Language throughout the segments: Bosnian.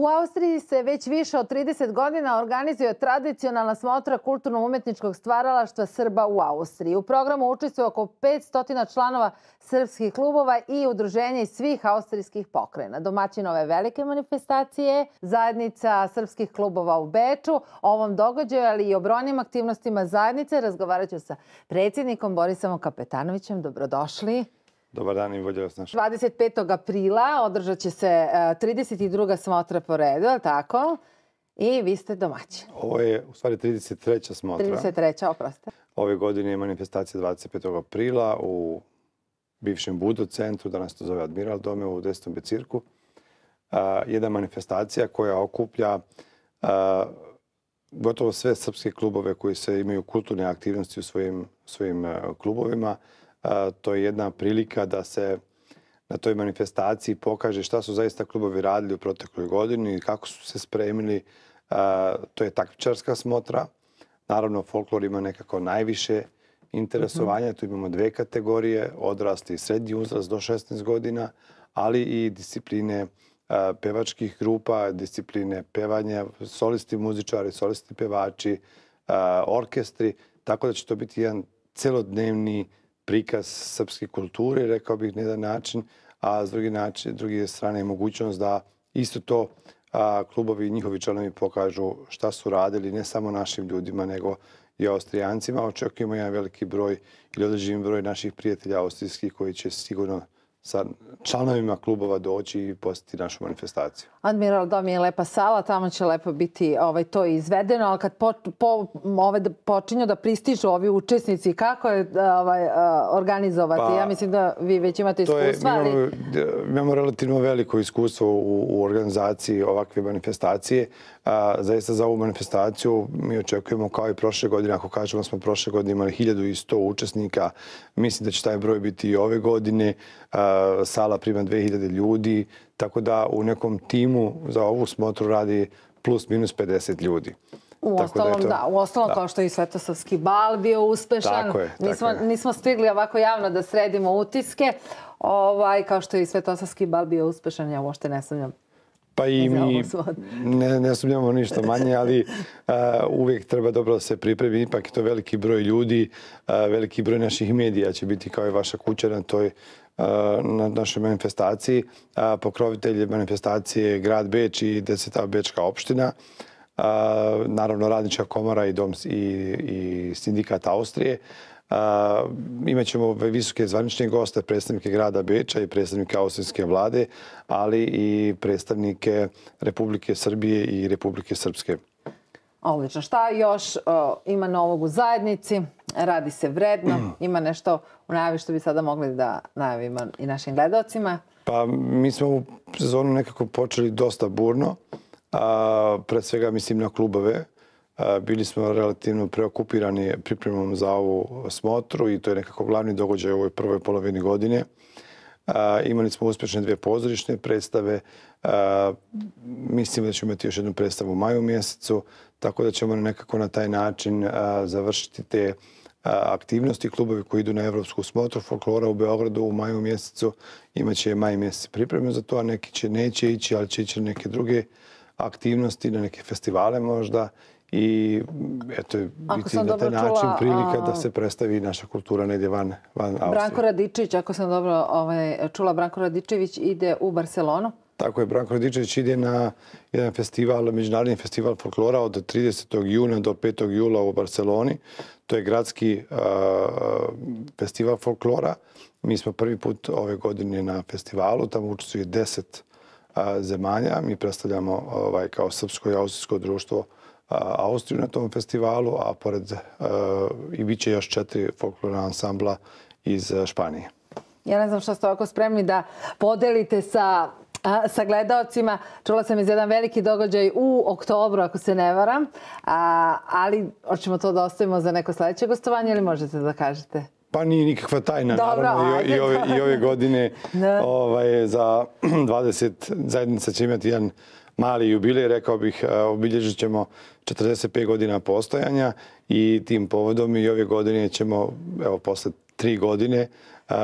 U Austriji se već više od 30 godina organizuje tradicionalna smotra kulturno-umetničkog stvaralaštva Srba u Austriji. U programu učestvuje oko 500 članova srpskih klubova i udruženja iz svih austrijskih pokrajina. Domaćin ove velike manifestacije, zajednica srpskih klubova u Beču, o ovom događaju, ali i o brojnim aktivnostima zajednice, razgovarat ću sa predsjednikom Borisom Kapetanovićem. Dobrodošli. Dobar dan i bolje vas naša. 25. aprila održat će se 32. E, smotra po redu, ali tako? I vi ste domaći. Ovo je u stvari 33. smotra. 33. oproste. Ove godine je manifestacija 25. aprila u bivšem Budo centru, danas to zove Admiral Dome u 10. becirku. E, jedna manifestacija koja okuplja e, gotovo sve srpske klubove koji se imaju kulturne aktivnosti u svojim klubovima to je jedna prilika da se na toj manifestaciji pokaže šta su zaista klubovi radili u protekloj godini i kako su se spremili. To je takvičarska smotra. Naravno, folklor ima nekako najviše interesovanja. Mhm. Tu imamo dve kategorije, odrasti i srednji uzrast do 16 godina, ali i discipline pevačkih grupa, discipline pevanja, solisti muzičari, solisti pevači, orkestri. Tako da će to biti jedan celodnevni prikaz srpske kulture, rekao bih, na jedan način, a s druge, način, druge strane je mogućnost da isto to a, klubovi i njihovi članovi pokažu šta su radili ne samo našim ljudima, nego i austrijancima. Očekujemo jedan veliki broj ili određen broj naših prijatelja austrijskih koji će sigurno sa članovima klubova doći i posjeti našu manifestaciju. Admiral Dom je lepa sala, tamo će lepo biti ovaj to izvedeno, ali kad po, po, ovaj, počinju da pristižu ovi učesnici, kako je ovaj, eh, organizovati? Pa, ja mislim da vi već imate iskustva. Je, mi, imamo, eh, mi imamo relativno veliko iskustvo u, u organizaciji ovakve manifestacije. A, zaista za ovu manifestaciju mi očekujemo kao i prošle godine, ako kažemo smo prošle godine imali 1100 učesnika, mislim da će taj broj biti i ove godine. A, sala prima 2000 ljudi, tako da u nekom timu za ovu smotru radi plus minus 50 ljudi. U ostalom, da, u ostalom kao što je i Svetosavski bal bio uspešan. Tako je. Nismo, je. nismo stigli ovako javno da sredimo utiske. Ovaj, kao što je i Svetosavski bal bio uspešan, ja uošte ne sam pa i mi ne, ne sumnjamo ništa manje, ali uvijek treba dobro da se pripremi. Ipak je to veliki broj ljudi, veliki broj naših medija će biti kao i vaša kuća na toj na našoj manifestaciji. Uh, pokrovitelj manifestacije je grad Beč i deseta Bečka opština. naravno, radnička komora i, dom, i, i sindikat Austrije. Imaćemo visoke zvanične goste, predstavnike grada Beča i predstavnike austrijske vlade, ali i predstavnike Republike Srbije i Republike Srpske. Odlično. Šta još ima novog u zajednici? Radi se vredno. Ima nešto u najavi što bi sada mogli da najavimo i našim gledocima? Pa, mi smo u sezonu nekako počeli dosta burno. Pred svega mislim na klubove. Bili smo relativno preokupirani pripremom za ovu smotru i to je nekako glavni događaj u ovoj prvoj polovini godine. Imali smo uspješne dvije pozorišne predstave. Mislim da ćemo imati još jednu predstavu u maju mjesecu, tako da ćemo nekako na taj način završiti te aktivnosti. Klubovi koji idu na Evropsku smotru folklora u Beogradu u maju mjesecu imaće maj mjesec pripremio za to, a neki će neće ići, ali će ići neke druge aktivnosti, na neke festivale možda i eto je biti na taj način prilika da se predstavi naša kultura negdje van, van Austrije. Branko Radičević, ako sam dobro ovaj, čula, Branko Radičević ide u Barcelonu. Tako je, Branko Radičević ide na jedan festival, međunarodni festival folklora od 30. juna do 5. jula u Barceloni. To je gradski festival folklora. Mi smo prvi put ove godine na festivalu, tamo učestvuje 10 zemalja. Mi predstavljamo ovaj, kao Srpsko i Austrijsko društvo Austriju na tom festivalu, a pored e, i bit će još četiri folklorna ansambla iz e, Španije. Ja ne znam što ste ovako spremni da podelite sa sa gledalcima. Čula sam iz jedan veliki događaj u oktobru, ako se ne varam. Ali hoćemo to da ostavimo za neko sledeće gostovanje ili možete da kažete? Pa nije nikakva tajna, naravno, i, i, ove, i ove godine ovaj, za 20 zajednica će imati jedan mali jubilej. Rekao bih, e, obilježit ćemo 45 godina postojanja i tim povodom i ove godine ćemo, evo, posle tri godine e,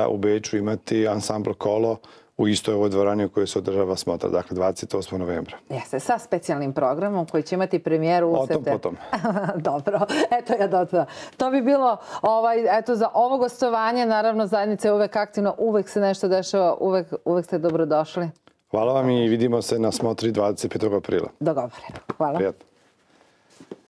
u Beču imati ansambl kolo u istoj ovoj dvorani u kojoj se održava smotra, dakle 28. novembra. Jeste, sa specijalnim programom koji će imati premijeru u sete. O tom potom. Dobro, eto ja dotada. To bi bilo ovaj, za ovo gostovanje. Naravno, zajednica je uvek aktivno, uvek se nešto dešava, uvek ste dobrodošli. Hvala vam i vidimo se na smotri 25. aprila. Dogovoreno. Hvala. Prijatno.